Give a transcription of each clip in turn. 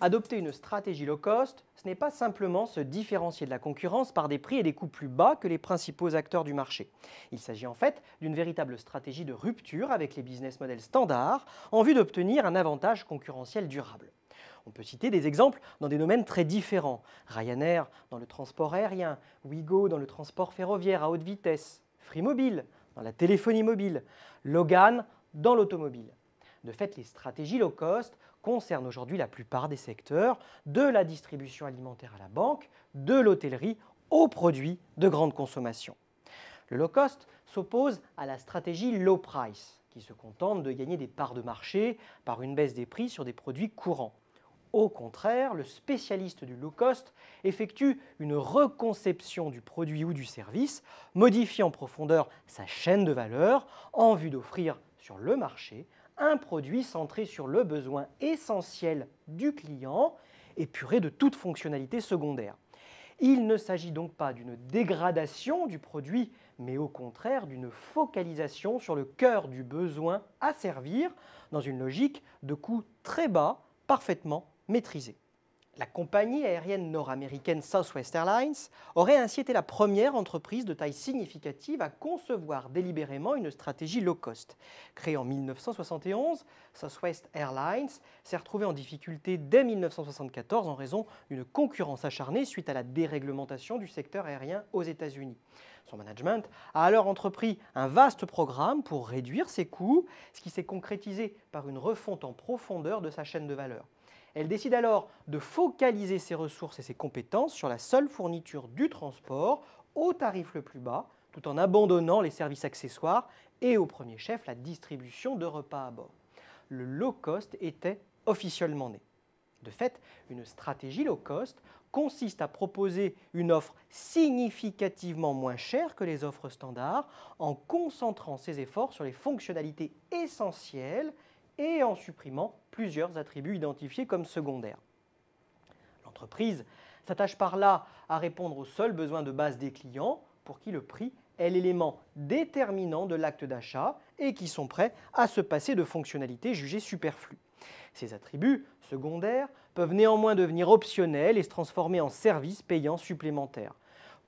Adopter une stratégie low cost, ce n'est pas simplement se différencier de la concurrence par des prix et des coûts plus bas que les principaux acteurs du marché. Il s'agit en fait d'une véritable stratégie de rupture avec les business models standards en vue d'obtenir un avantage concurrentiel durable. On peut citer des exemples dans des domaines très différents. Ryanair dans le transport aérien, Wigo dans le transport ferroviaire à haute vitesse, Free Mobile dans la téléphonie mobile, Logan dans l'automobile. De fait, les stratégies low cost concernent aujourd'hui la plupart des secteurs, de la distribution alimentaire à la banque, de l'hôtellerie aux produits de grande consommation. Le low cost s'oppose à la stratégie low price, qui se contente de gagner des parts de marché par une baisse des prix sur des produits courants. Au contraire, le spécialiste du low cost effectue une reconception du produit ou du service, modifie en profondeur sa chaîne de valeur en vue d'offrir sur le marché un produit centré sur le besoin essentiel du client, épuré de toute fonctionnalité secondaire. Il ne s'agit donc pas d'une dégradation du produit, mais au contraire d'une focalisation sur le cœur du besoin à servir, dans une logique de coût très bas, parfaitement maîtrisé. La compagnie aérienne nord-américaine Southwest Airlines aurait ainsi été la première entreprise de taille significative à concevoir délibérément une stratégie low cost. Créée en 1971, Southwest Airlines s'est retrouvée en difficulté dès 1974 en raison d'une concurrence acharnée suite à la déréglementation du secteur aérien aux États-Unis. Son management a alors entrepris un vaste programme pour réduire ses coûts, ce qui s'est concrétisé par une refonte en profondeur de sa chaîne de valeur. Elle décide alors de focaliser ses ressources et ses compétences sur la seule fourniture du transport au tarif le plus bas, tout en abandonnant les services accessoires et au premier chef la distribution de repas à bord. Le low cost était officiellement né. De fait, une stratégie low cost consiste à proposer une offre significativement moins chère que les offres standards en concentrant ses efforts sur les fonctionnalités essentielles et en supprimant plusieurs attributs identifiés comme secondaires. L'entreprise s'attache par là à répondre aux seuls besoins de base des clients pour qui le prix est l'élément déterminant de l'acte d'achat et qui sont prêts à se passer de fonctionnalités jugées superflues. Ces attributs secondaires peuvent néanmoins devenir optionnels et se transformer en services payants supplémentaires.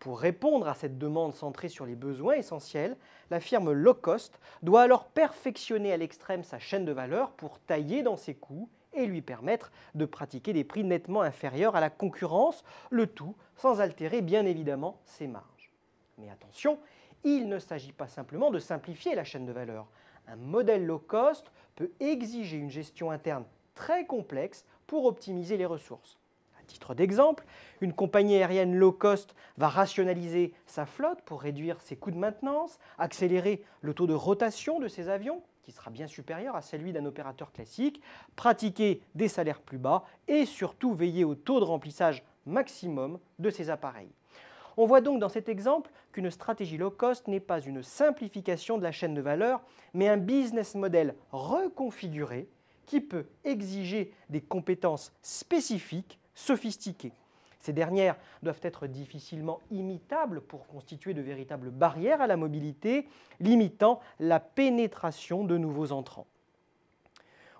Pour répondre à cette demande centrée sur les besoins essentiels, la firme low cost doit alors perfectionner à l'extrême sa chaîne de valeur pour tailler dans ses coûts et lui permettre de pratiquer des prix nettement inférieurs à la concurrence, le tout sans altérer bien évidemment ses marges. Mais attention, il ne s'agit pas simplement de simplifier la chaîne de valeur. Un modèle low cost peut exiger une gestion interne très complexe pour optimiser les ressources titre d'exemple, une compagnie aérienne low cost va rationaliser sa flotte pour réduire ses coûts de maintenance, accélérer le taux de rotation de ses avions, qui sera bien supérieur à celui d'un opérateur classique, pratiquer des salaires plus bas et surtout veiller au taux de remplissage maximum de ses appareils. On voit donc dans cet exemple qu'une stratégie low cost n'est pas une simplification de la chaîne de valeur, mais un business model reconfiguré qui peut exiger des compétences spécifiques sophistiquées. Ces dernières doivent être difficilement imitables pour constituer de véritables barrières à la mobilité, limitant la pénétration de nouveaux entrants.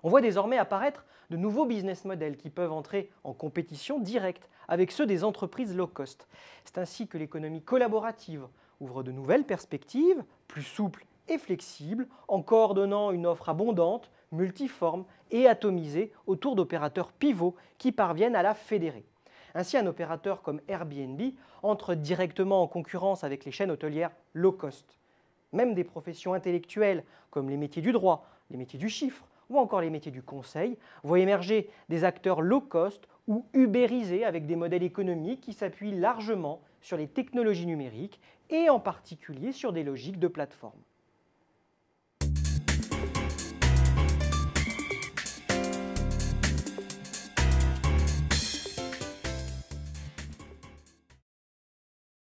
On voit désormais apparaître de nouveaux business models qui peuvent entrer en compétition directe avec ceux des entreprises low cost. C'est ainsi que l'économie collaborative ouvre de nouvelles perspectives, plus souples et flexibles, en coordonnant une offre abondante, multiforme et atomisée autour d'opérateurs pivots qui parviennent à la fédérer. Ainsi, un opérateur comme Airbnb entre directement en concurrence avec les chaînes hôtelières low cost. Même des professions intellectuelles comme les métiers du droit, les métiers du chiffre ou encore les métiers du conseil voient émerger des acteurs low cost ou ubérisés avec des modèles économiques qui s'appuient largement sur les technologies numériques et en particulier sur des logiques de plateforme.